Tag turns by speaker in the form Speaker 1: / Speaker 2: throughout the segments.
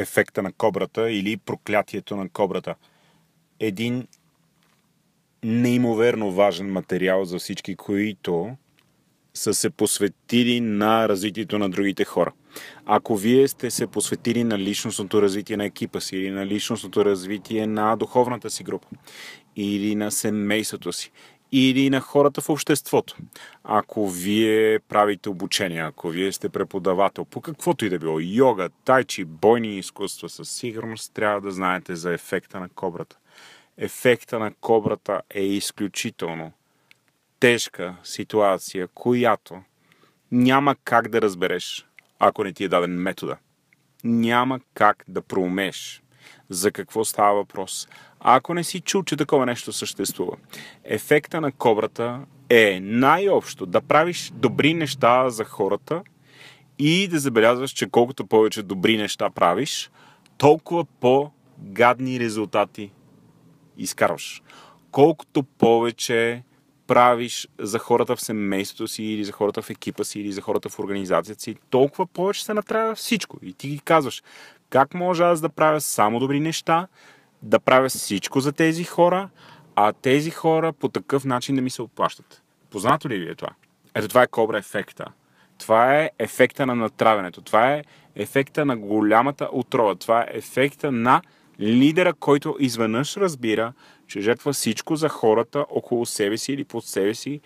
Speaker 1: ефекта на кобрата или проклятието на кобрата. Един неимоверно важен материал за всички, които са се посветили на развитието на другите хора. Ако вие сте се посветили на личностното развитие на екипа си или на личностното развитие на духовната си група или на семейството си или на хората в обществото. Ако вие правите обучение, ако вие сте преподавател, по каквото и да било, йога, тайчи, бойни изкуства, със сигурност трябва да знаете за ефекта на кобрата. Ефекта на кобрата е изключително тежка ситуация, която няма как да разбереш, ако не ти е даден метода. Няма как да проумеш за какво става въпрос ако не си чул, че такова нещо съществува, ефекта на кобрата е най-общо да правиш добри неща за хората и да забелязваш, че колкото повече добри неща правиш, толкова по-гадни резултати изкарваш. Колкото повече правиш за хората в семейството си, или за хората в екипа си, или за хората в организацията си, толкова повече се натравя всичко. И ти ги казваш, как може аз да правя само добри неща, да правя всичко за тези хора, а тези хора по такъв начин не ми се отплащат. Познато ли ви е това? Ето това е кобра ефекта. Това е ефекта на натравянето. Това е ефекта на голямата отрова. Това е ефекта на лидера, който изведнъж разбира, че жертва всичко за хората около себе си или под себе си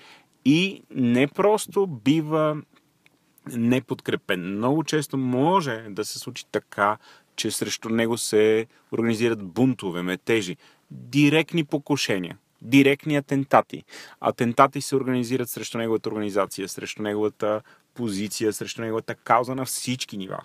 Speaker 1: и не просто бива неподкрепен. Много често може да се случи така, че срещу него се организират бунтове, метежи, директни покушения, директни атентати. Атентати се организират срещу неговата организация, срещу неговата позиция, срещу неговата кауза на всички нива.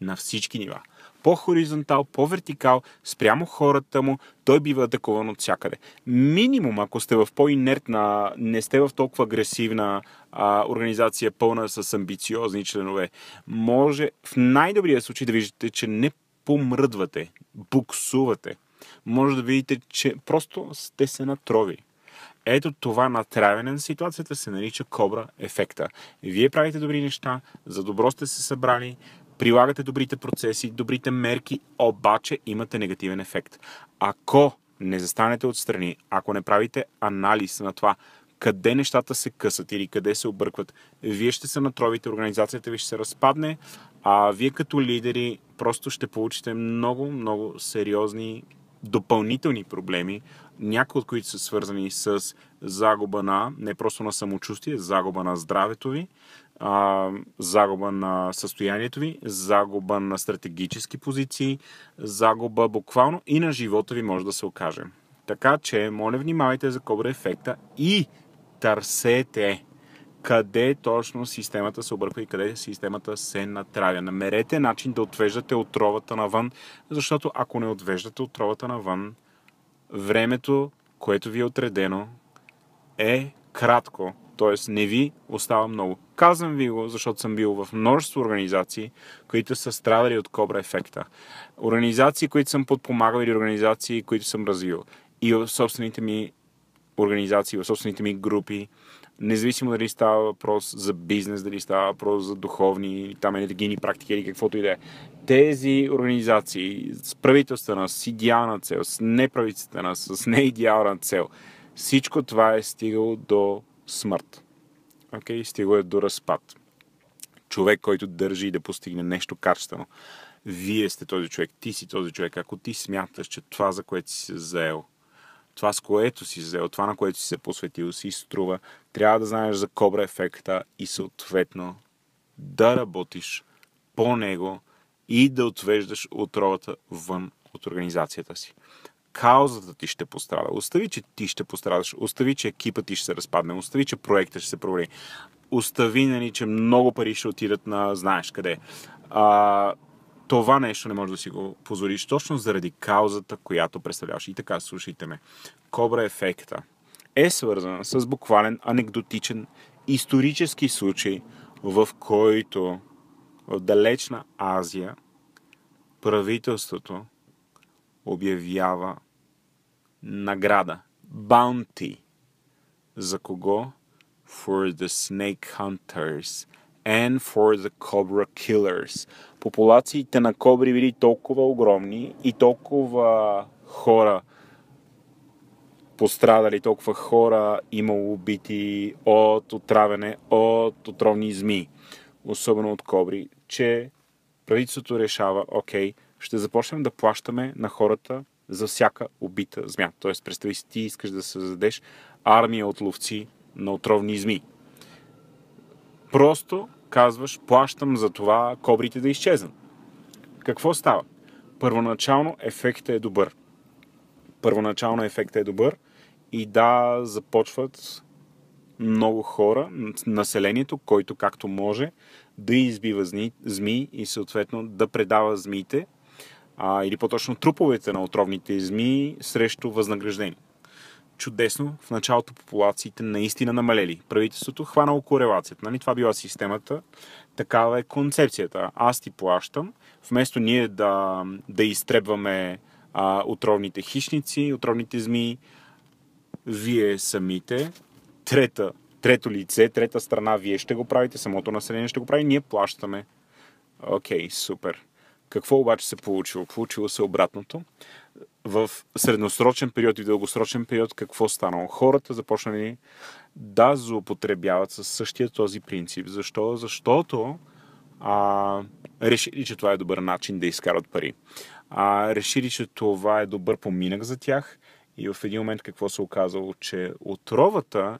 Speaker 1: На всички нива. По-хоризонтал, по-вертикал, спрямо хората му, той бива атакуван от всякъде. Минимум, ако сте в по-инертна, не сте в толкова агресивна а, организация, пълна с амбициозни членове, може в най-добрия случай да виждате, че не помръдвате, буксувате. Може да видите, че просто сте се натрови. Ето това натравяне на ситуацията се нарича кобра ефекта. Вие правите добри неща, за добро сте се събрали, прилагате добрите процеси, добрите мерки, обаче имате негативен ефект. Ако не застанете отстрани, ако не правите анализ на това къде нещата се късат или къде се объркват, вие ще се натровите, организацията ви ще се разпадне, а вие като лидери просто ще получите много, много сериозни допълнителни проблеми, някои от които са свързани с загуба на, не просто на самочувствие, загуба на здравето ви, а, загуба на състоянието ви, загуба на стратегически позиции, загуба буквално и на живота ви може да се окаже. Така че, моля, внимавайте за кобра ефекта и търсете къде точно системата се обърква и къде системата се натравя. Намерете начин да отвеждате отровата навън, защото ако не отвеждате отровата навън, времето, което ви е отредено, е кратко, т.е. не ви остава много. Казвам ви го, защото съм бил в множество организации, които са страдали от кобра ефекта. Организации, които съм подпомагал или организации, които съм развил. И в собствените ми организации, в собствените ми групи, Независимо дали става въпрос за бизнес, дали става въпрос за духовни, там енергийни практики или каквото и да е. Тези организации с правителствена, с идеална цел, с неправителствена, с неидеална цел, всичко това е стигало до смърт. Окей, okay? стигало е до разпад. Човек, който държи да постигне нещо качествено. Вие сте този човек, ти си този човек. Ако ти смяташ, че това, за което си се заел, това с което си взел, това на което си се посветил, си струва. Трябва да знаеш за кобра ефекта и съответно да работиш по него и да отвеждаш отровата вън от организацията си. Каузата ти ще пострада. Остави, че ти ще пострадаш. Остави, че екипа ти ще се разпадне. Остави, че проекта ще се провали. Остави, нали, че много пари ще отидат на знаеш къде. А, това нещо не може да си го позориш. точно заради каузата, която представляваш. И така, слушайте ме. Кобра ефекта е свързана с буквален анекдотичен исторически случай, в който в далечна Азия правителството обявява награда, Баунти за кого? For the snake hunters – and for the cobra killers. Популациите на кобри били толкова огромни и толкова хора пострадали, толкова хора имало убити от отравяне, от отровни зми, особено от кобри, че правителството решава, окей, ще започнем да плащаме на хората за всяка убита змия. Тоест, представи си, ти искаш да създадеш армия от ловци на отровни змии. Просто казваш, плащам за това кобрите да изчезнат. Какво става? Първоначално ефектът е добър. Първоначално ефектът е добър и да, започват много хора, населението, който както може, да избива змии и съответно да предава змиите, а, или по-точно труповете на отровните змии срещу възнаграждение чудесно в началото популациите наистина намалели. Правителството хванало корелацията. Нали? Това била системата. Такава е концепцията. Аз ти плащам, вместо ние да, да изтребваме а, отровните хищници, отровните змии, вие самите, трета, трето лице, трета страна, вие ще го правите, самото население ще го прави, ние плащаме. Окей, okay, супер. Какво обаче се получило? Получило се обратното в средносрочен период и дългосрочен период какво станало? Хората започнали да злоупотребяват със същия този принцип. Защо? Защото а, решили, че това е добър начин да изкарат пари. А, решили, че това е добър поминък за тях и в един момент какво се оказало, че отровата,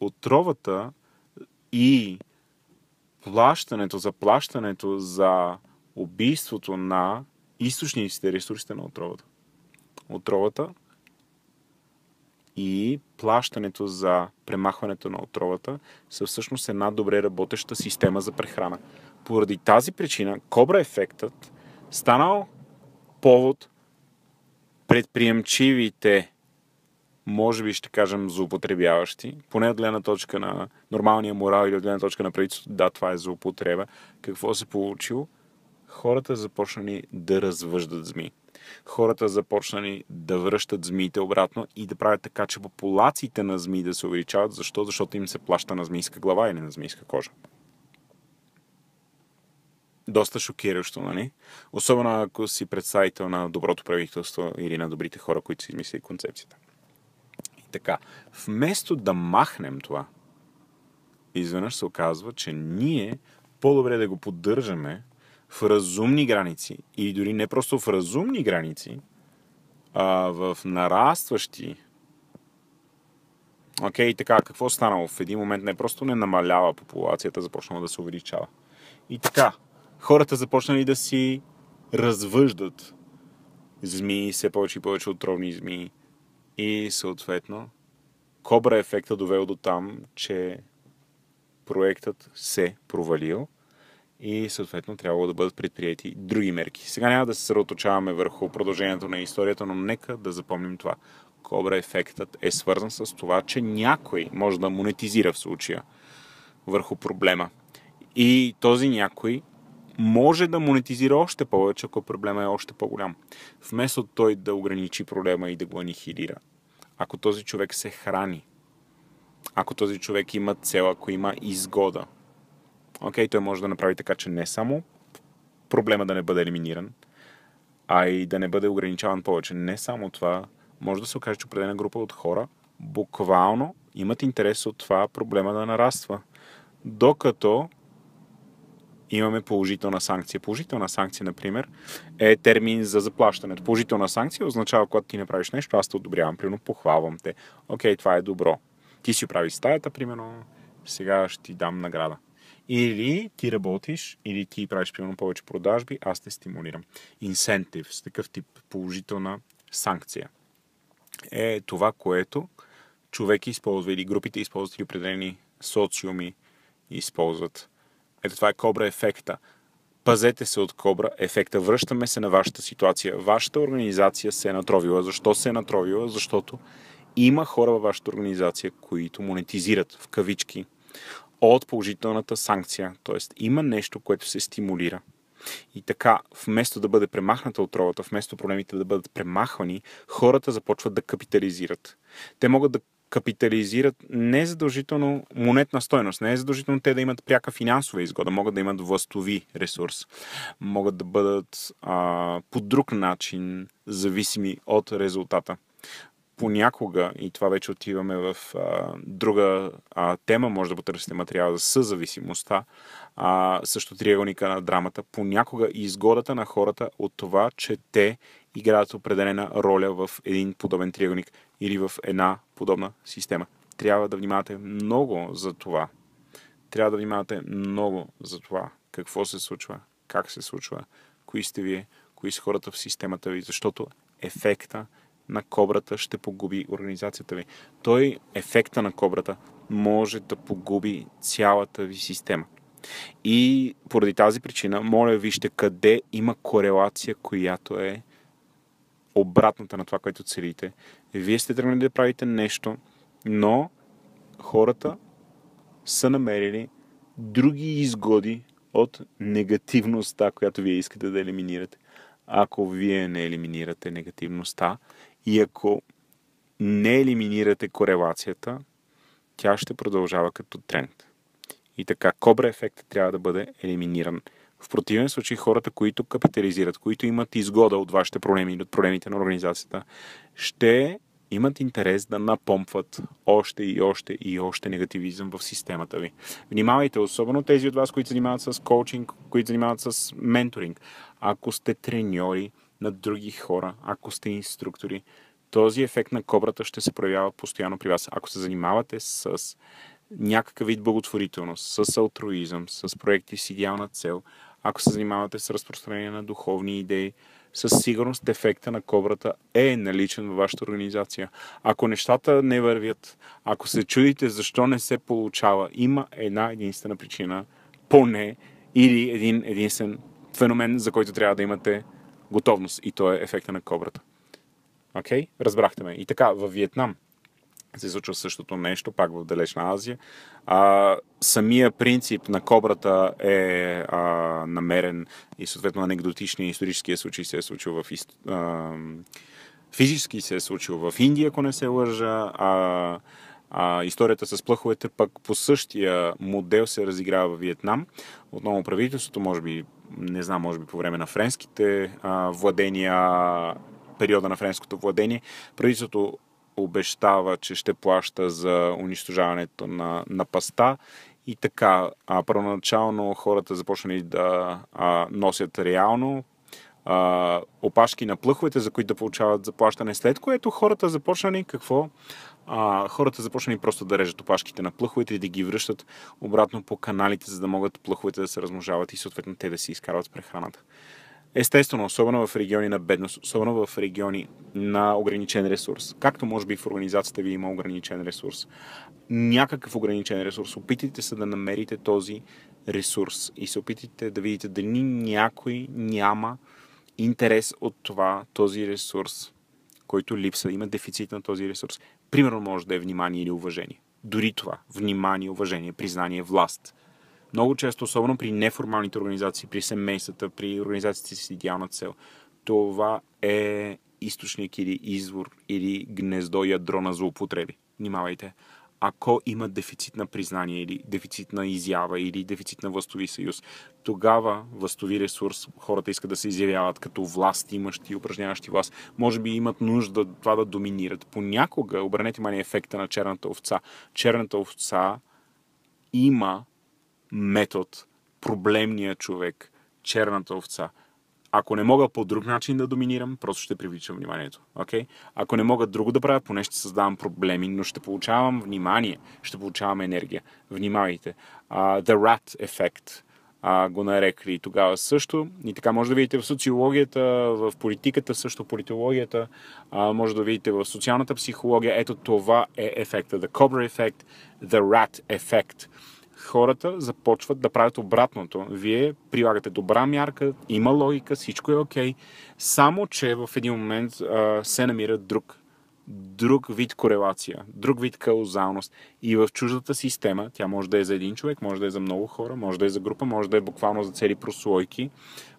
Speaker 1: отровата и плащането, заплащането за убийството на източниците, ресурсите на отровата отровата и плащането за премахването на отровата са всъщност една добре работеща система за прехрана. Поради тази причина кобра ефектът станал повод предприемчивите може би ще кажем злоупотребяващи, поне от гледна точка на нормалния морал или от гледна точка на правителството, да, това е злоупотреба. Какво се получило? Хората започнали да развъждат змии хората започнали да връщат змиите обратно и да правят така, че популациите на змии да се увеличават. Защо? Защото им се плаща на змийска глава или на змийска кожа. Доста шокиращо, нали? Особено ако си представител на доброто правителство или на добрите хора, които си измислили концепцията. И така, вместо да махнем това, изведнъж се оказва, че ние по-добре да го поддържаме, в разумни граници и дори не просто в разумни граници, а в нарастващи. Окей, така, какво станало? В един момент не просто не намалява популацията, започнала да се увеличава. И така, хората започнали да си развъждат змии, все повече и повече отровни змии. И съответно, кобра ефекта довел до там, че проектът се провалил – и съответно трябва да бъдат предприяти други мерки. Сега няма да се съсредоточаваме върху продължението на историята, но нека да запомним това. Кобра ефектът е свързан с това, че някой може да монетизира в случая върху проблема. И този някой може да монетизира още повече, ако проблема е още по-голям. Вместо той да ограничи проблема и да го анихилира. Ако този човек се храни, ако този човек има цел, ако има изгода, окей, okay, той може да направи така, че не само проблема да не бъде елиминиран, а и да не бъде ограничаван повече. Не само това, може да се окаже, че определена група от хора буквално имат интерес от това проблема да нараства. Докато имаме положителна санкция. Положителна санкция, например, е термин за заплащането. Положителна санкция означава, когато ти направиш нещо, аз те одобрявам, примерно похвалвам те. Окей, това е добро. Ти си прави стаята, примерно, сега ще ти дам награда. Или ти работиш, или ти правиш примерно повече продажби, аз те стимулирам. Инсентив с такъв тип положителна санкция е това, което човек използва или групите използват или определени социуми използват. Ето това е кобра ефекта. Пазете се от кобра ефекта. Връщаме се на вашата ситуация. Вашата организация се е натровила. Защо се е натровила? Защото има хора във вашата организация, които монетизират в кавички от положителната санкция. Тоест има нещо, което се стимулира. И така, вместо да бъде премахната отровата, вместо проблемите да бъдат премахвани, хората започват да капитализират. Те могат да капитализират не задължително монетна стойност, не е задължително те да имат пряка финансова изгода, могат да имат властови ресурс, могат да бъдат а, по друг начин зависими от резултата понякога, и това вече отиваме в а, друга а, тема, може да потърсите материал за съзависимостта, а, също триъгълника на драмата, понякога и изгодата на хората от това, че те играят определена роля в един подобен триъгълник или в една подобна система. Трябва да внимавате много за това. Трябва да внимавате много за това. Какво се случва, как се случва, кои сте вие, кои са хората в системата ви, защото ефекта на кобрата ще погуби организацията ви. Той, ефекта на кобрата, може да погуби цялата ви система. И поради тази причина, моля вижте къде има корелация, която е обратната на това, което целите. Вие сте тръгнали да правите нещо, но хората са намерили други изгоди от негативността, която вие искате да елиминирате. Ако вие не елиминирате негативността и ако не елиминирате корелацията, тя ще продължава като тренд. И така, кобра ефектът трябва да бъде елиминиран. В противен случай хората, които капитализират, които имат изгода от вашите проблеми или от проблемите на организацията, ще имат интерес да напомпват още и още и още негативизъм в системата ви. Внимавайте, особено тези от вас, които занимават с коучинг, които занимават с менторинг. Ако сте треньори, на други хора, ако сте инструктори. Този ефект на кобрата ще се проявява постоянно при вас. Ако се занимавате с някакъв вид благотворителност, с алтруизъм, с проекти с идеална цел, ако се занимавате с разпространение на духовни идеи, със сигурност ефекта на кобрата е наличен във вашата организация. Ако нещата не вървят, ако се чудите защо не се получава, има една единствена причина, поне, или един единствен феномен, за който трябва да имате готовност. И то е ефекта на кобрата. Окей? Okay? Разбрахте ме. И така, във Виетнам се случва същото нещо, пак в Далечна Азия. А, самия принцип на кобрата е а, намерен и съответно анекдотичния историческия случай се е случил в... Ист... А, физически се е случил в Индия, ако не се лъжа. А, а, историята с плъховете пък по същия модел се разиграва в Виетнам. Отново правителството, може би не знам, може би по време на френските а, владения, периода на френското владение, правителството обещава, че ще плаща за унищожаването на, на паста и така. А, първоначално хората започнали да а, носят реално а, опашки на плъховете, за които да получават заплащане, след което хората започнали какво? а, хората започнали просто да режат опашките на плъховете и да ги връщат обратно по каналите, за да могат плъховете да се размножават и съответно те да си изкарват прехраната. Естествено, особено в региони на бедност, особено в региони на ограничен ресурс, както може би в организацията ви има ограничен ресурс, някакъв ограничен ресурс, опитайте се да намерите този ресурс и се опитайте да видите дали някой няма интерес от това, този ресурс, който липсва, има дефицит на този ресурс. Примерно може да е внимание или уважение. Дори това. Внимание, уважение, признание, власт. Много често, особено при неформалните организации, при семействата, при организациите с идеална цел, това е източник или извор или гнездо, ядро на злоупотреби. Внимавайте ако има дефицит на признание или дефицит на изява или дефицит на властови съюз, тогава властови ресурс, хората искат да се изявяват като власт, имащи и упражняващи власт. Може би имат нужда това да доминират. Понякога, обърнете мани ефекта на черната овца. Черната овца има метод, проблемния човек, черната овца – ако не мога по друг начин да доминирам, просто ще привличам вниманието. Okay? Ако не мога друго да правя, поне ще създавам проблеми, но ще получавам внимание, ще получавам енергия. Внимавайте. Uh, the rat effect uh, го нарекли тогава също. И така може да видите в социологията, в политиката също, политологията, uh, може да видите в социалната психология. Ето това е ефекта. The Cobra Effect, The Rat Effect хората започват да правят обратното. Вие прилагате добра мярка, има логика, всичко е окей, okay, само че в един момент а, се намира друг друг вид корелация, друг вид каузалност. И в чуждата система, тя може да е за един човек, може да е за много хора, може да е за група, може да е буквално за цели прослойки,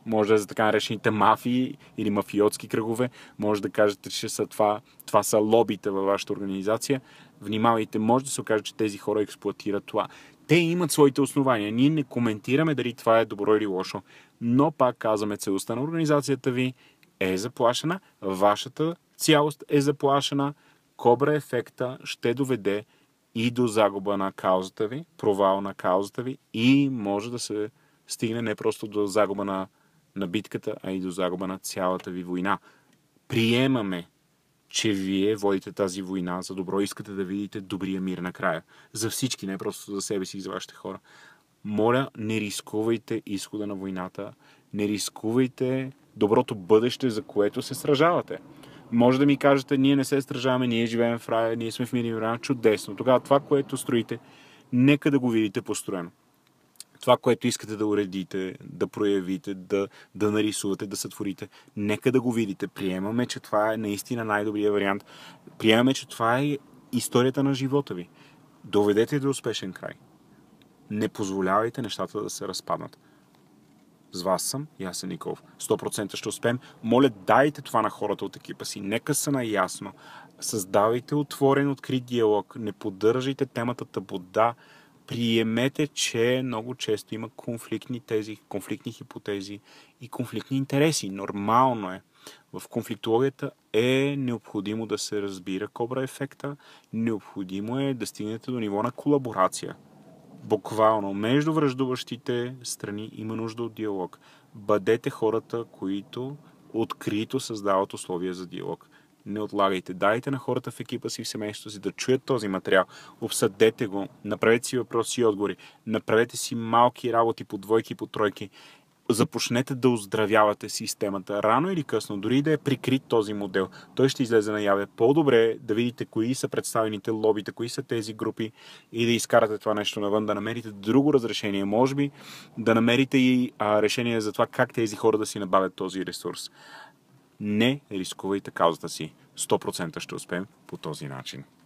Speaker 1: може да е за така наречените мафии или мафиотски кръгове, може да кажете, че са това, това са лобите във вашата организация. Внимавайте, може да се окаже, че тези хора експлуатират това те имат своите основания. Ние не коментираме дали това е добро или лошо, но пак казваме, целостта на организацията ви е заплашена, вашата цялост е заплашена, кобра ефекта ще доведе и до загуба на каузата ви, провал на каузата ви и може да се стигне не просто до загуба на, на битката, а и до загуба на цялата ви война. Приемаме че вие водите тази война за добро, искате да видите добрия мир накрая. За всички, не просто за себе си и за вашите хора. Моля, не рискувайте изхода на войната, не рискувайте доброто бъдеще, за което се сражавате. Може да ми кажете, ние не се сражаваме, ние живеем в рая, ние сме в мир и чудесно. Тогава това, което строите, нека да го видите построено това, което искате да уредите, да проявите, да, да нарисувате, да сътворите. Нека да го видите. Приемаме, че това е наистина най-добрият вариант. Приемаме, че това е историята на живота ви. Доведете до успешен край. Не позволявайте нещата да се разпаднат. С вас съм и аз съм 100% ще успеем. Моля, дайте това на хората от екипа си. Нека са наясно. Създавайте отворен, открит диалог. Не поддържайте темата табуда приемете, че много често има конфликтни тези, конфликтни хипотези и конфликтни интереси. Нормално е. В конфликтологията е необходимо да се разбира кобра ефекта, необходимо е да стигнете до ниво на колаборация. Буквално между връждуващите страни има нужда от диалог. Бъдете хората, които открито създават условия за диалог не отлагайте. Дайте на хората в екипа си, в семейството си да чуят този материал. Обсъдете го, направете си въпроси и отговори, направете си малки работи по двойки и по тройки. Започнете да оздравявате системата. Рано или късно, дори да е прикрит този модел, той ще излезе наяве. По-добре е да видите кои са представените лобита, кои са тези групи и да изкарате това нещо навън, да намерите друго разрешение. Може би да намерите и а, решение за това как тези хора да си набавят този ресурс не рискувайте каузата си. 100% ще успеем по този начин.